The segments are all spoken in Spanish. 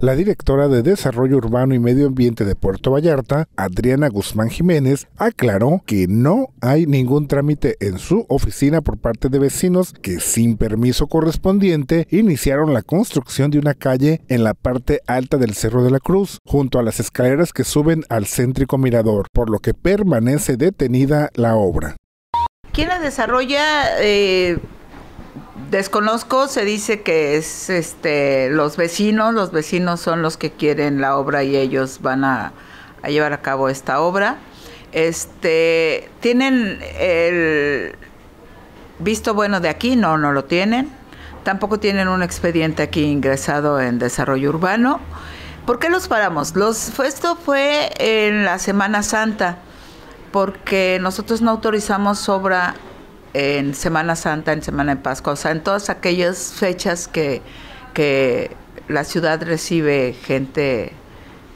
La directora de Desarrollo Urbano y Medio Ambiente de Puerto Vallarta, Adriana Guzmán Jiménez, aclaró que no hay ningún trámite en su oficina por parte de vecinos que sin permiso correspondiente iniciaron la construcción de una calle en la parte alta del Cerro de la Cruz, junto a las escaleras que suben al céntrico mirador, por lo que permanece detenida la obra. ¿Quién la desarrolla? Eh desconozco, se dice que es este los vecinos, los vecinos son los que quieren la obra y ellos van a, llevar a cabo esta obra. Este tienen el visto bueno de aquí, no, no lo tienen. Tampoco tienen un expediente aquí ingresado en desarrollo urbano. ¿Por qué los paramos? Los, esto fue en la Semana Santa, porque nosotros no autorizamos obra en Semana Santa, en Semana de Pascua, o sea, en todas aquellas fechas que, la ciudad recibe gente,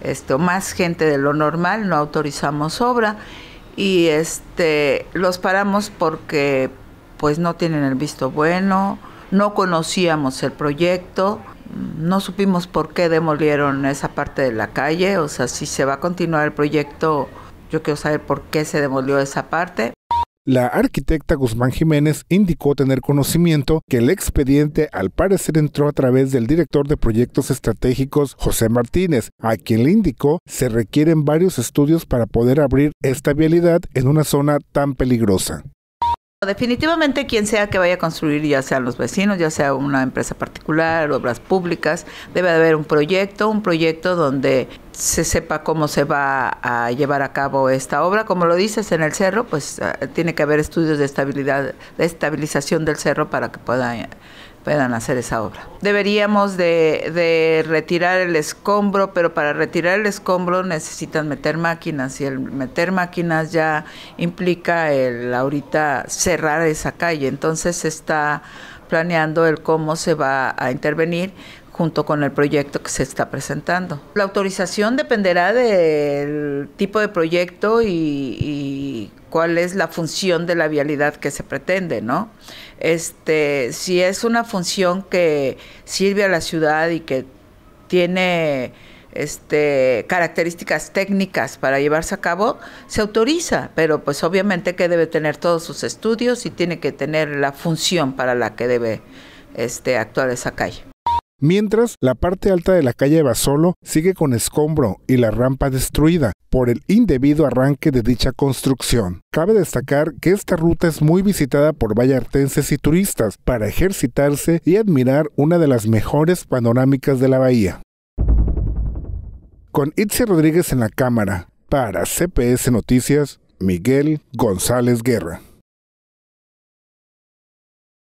esto, más gente de lo normal, no autorizamos obra y este, los paramos porque pues no tienen el visto bueno, no conocíamos el proyecto, no supimos por qué demolieron esa parte de la calle, o sea, si se va a continuar el proyecto, yo quiero saber por qué se demolió esa parte. La arquitecta Guzmán Jiménez indicó tener conocimiento que el expediente al parecer entró a través del director de proyectos estratégicos José Martínez, a quien le indicó se requieren varios estudios para poder abrir esta vialidad en una zona tan peligrosa. Definitivamente quien sea que vaya a construir, ya sean los vecinos, ya sea una empresa particular, obras públicas, debe haber un proyecto, un proyecto donde se sepa cómo se va a llevar a cabo esta obra. Como lo dices en el cerro, pues ah, tiene que haber estudios de estabilidad, de estabilización del cerro para que pueda eh, puedan hacer esa obra. Deberíamos de, retirar el escombro, pero para retirar el escombro necesitan meter máquinas y el meter máquinas ya implica el ahorita cerrar esa calle. Entonces se está planeando el cómo se va a intervenir junto con el proyecto que se está presentando. La autorización dependerá del tipo de proyecto y, y cuál es la función de la vialidad que se pretende, ¿no? Este, si es una función que sirve a la ciudad y que tiene este, características técnicas para llevarse a cabo, se autoriza, pero pues obviamente que debe tener todos sus estudios y tiene que tener la función para la que debe este, actuar esa calle mientras la parte alta de la calle Basolo sigue con escombro y la rampa destruida por el indebido arranque de dicha construcción. Cabe destacar que esta ruta es muy visitada por vallartenses y turistas para ejercitarse y admirar una de las mejores panorámicas de la bahía. Con Itzi Rodríguez en la cámara, para CPS Noticias, Miguel González Guerra.